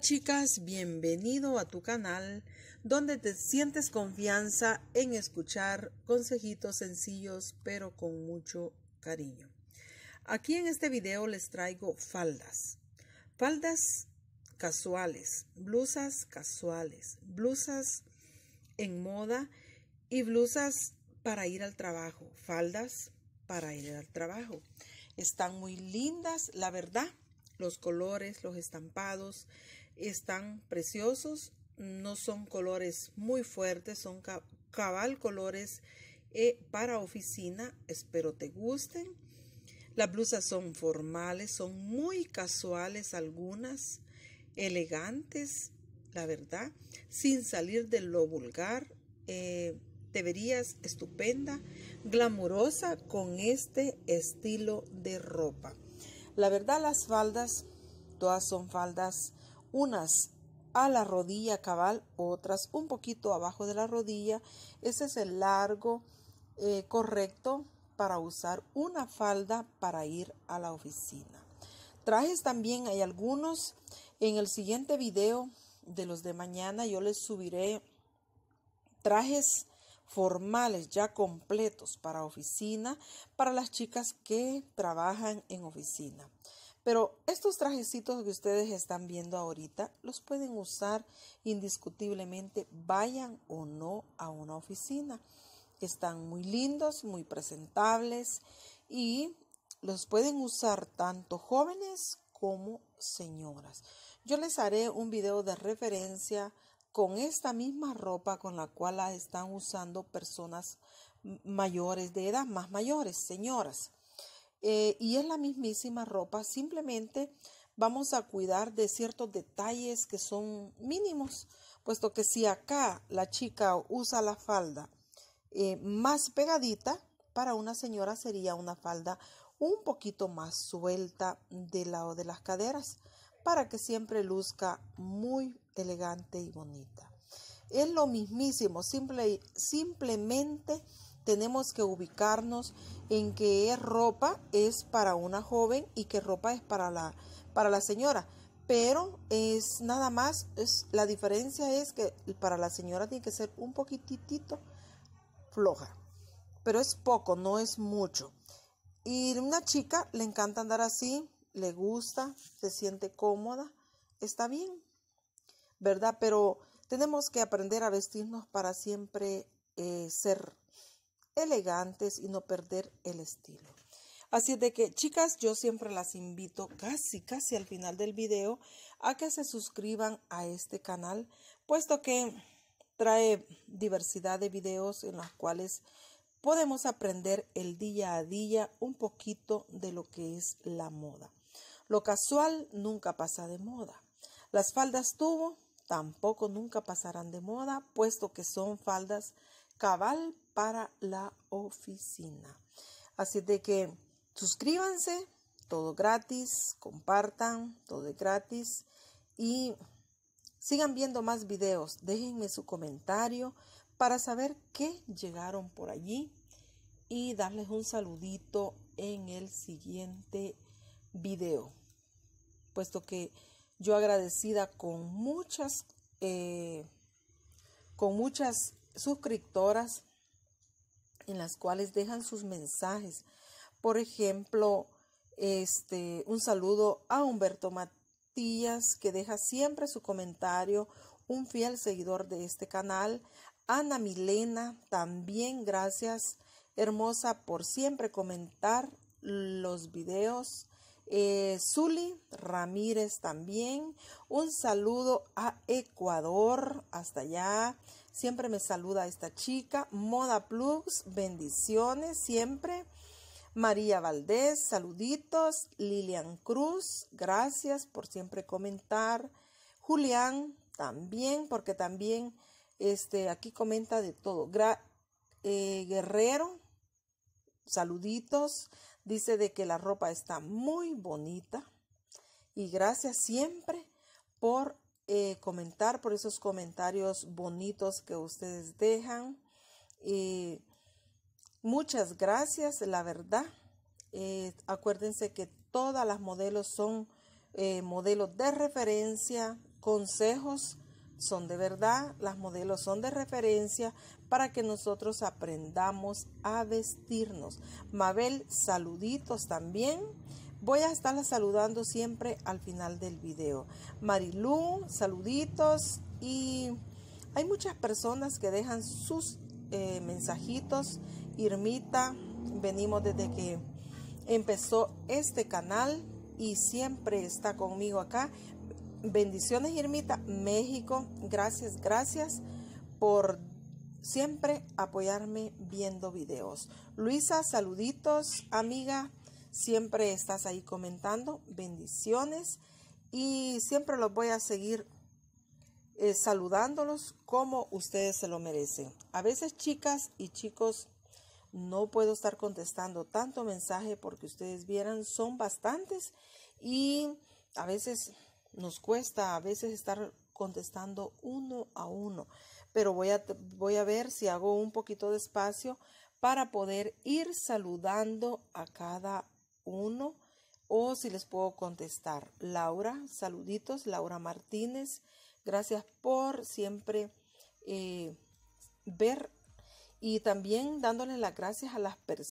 chicas, bienvenido a tu canal donde te sientes confianza en escuchar consejitos sencillos pero con mucho cariño. Aquí en este vídeo les traigo faldas, faldas casuales, blusas casuales, blusas en moda y blusas para ir al trabajo, faldas para ir al trabajo. Están muy lindas, la verdad los colores, los estampados, están preciosos, no son colores muy fuertes, son cabal colores eh, para oficina, espero te gusten. Las blusas son formales, son muy casuales algunas, elegantes, la verdad, sin salir de lo vulgar. Eh, te verías estupenda, glamurosa con este estilo de ropa. La verdad, las faldas, todas son faldas unas a la rodilla cabal, otras un poquito abajo de la rodilla. Ese es el largo eh, correcto para usar una falda para ir a la oficina. Trajes también hay algunos. En el siguiente video de los de mañana yo les subiré trajes formales ya completos para oficina para las chicas que trabajan en oficina. Pero estos trajecitos que ustedes están viendo ahorita los pueden usar indiscutiblemente, vayan o no a una oficina. Están muy lindos, muy presentables y los pueden usar tanto jóvenes como señoras. Yo les haré un video de referencia con esta misma ropa con la cual la están usando personas mayores de edad, más mayores, señoras. Eh, y es la mismísima ropa, simplemente vamos a cuidar de ciertos detalles que son mínimos, puesto que si acá la chica usa la falda eh, más pegadita, para una señora sería una falda un poquito más suelta del lado de las caderas, para que siempre luzca muy elegante y bonita. Es lo mismísimo, simple, simplemente tenemos que ubicarnos en que ropa es para una joven y que ropa es para la, para la señora. Pero es nada más, es, la diferencia es que para la señora tiene que ser un poquitito floja. Pero es poco, no es mucho. Y una chica le encanta andar así, le gusta, se siente cómoda, está bien, ¿verdad? Pero tenemos que aprender a vestirnos para siempre eh, ser elegantes y no perder el estilo. Así de que, chicas, yo siempre las invito casi, casi al final del video a que se suscriban a este canal, puesto que trae diversidad de videos en los cuales podemos aprender el día a día un poquito de lo que es la moda. Lo casual nunca pasa de moda. Las faldas tubo tampoco nunca pasarán de moda, puesto que son faldas cabal para la oficina. Así de que suscríbanse, todo gratis, compartan, todo es gratis y sigan viendo más videos. Déjenme su comentario para saber qué llegaron por allí y darles un saludito en el siguiente video. Puesto que yo agradecida con muchas, eh, con muchas suscriptoras en las cuales dejan sus mensajes. Por ejemplo, este, un saludo a Humberto Matías, que deja siempre su comentario, un fiel seguidor de este canal. Ana Milena, también gracias, hermosa, por siempre comentar los videos. Eh, Zuli Ramírez también. Un saludo a Ecuador, hasta allá. Siempre me saluda esta chica. Moda Plus, bendiciones siempre. María Valdés, saluditos. Lilian Cruz, gracias por siempre comentar. Julián, también, porque también este, aquí comenta de todo. Eh, Guerrero, saluditos. Dice de que la ropa está muy bonita. Y gracias siempre por eh, comentar por esos comentarios bonitos que ustedes dejan. Eh, muchas gracias, la verdad. Eh, acuérdense que todas las modelos son eh, modelos de referencia, consejos son de verdad, las modelos son de referencia para que nosotros aprendamos a vestirnos. Mabel, saluditos también. Voy a estarla saludando siempre al final del video. Marilú, saluditos. Y hay muchas personas que dejan sus eh, mensajitos. Irmita, venimos desde que empezó este canal y siempre está conmigo acá. Bendiciones, Irmita, México. Gracias, gracias por siempre apoyarme viendo videos. Luisa, saluditos, amiga. Siempre estás ahí comentando. Bendiciones. Y siempre los voy a seguir eh, saludándolos como ustedes se lo merecen. A veces chicas y chicos, no puedo estar contestando tanto mensaje porque ustedes vieran, son bastantes y a veces nos cuesta, a veces estar contestando uno a uno, pero voy a, voy a ver si hago un poquito de espacio para poder ir saludando a cada uno o si les puedo contestar. Laura, saluditos, Laura Martínez, gracias por siempre eh, ver y también dándole las gracias a las personas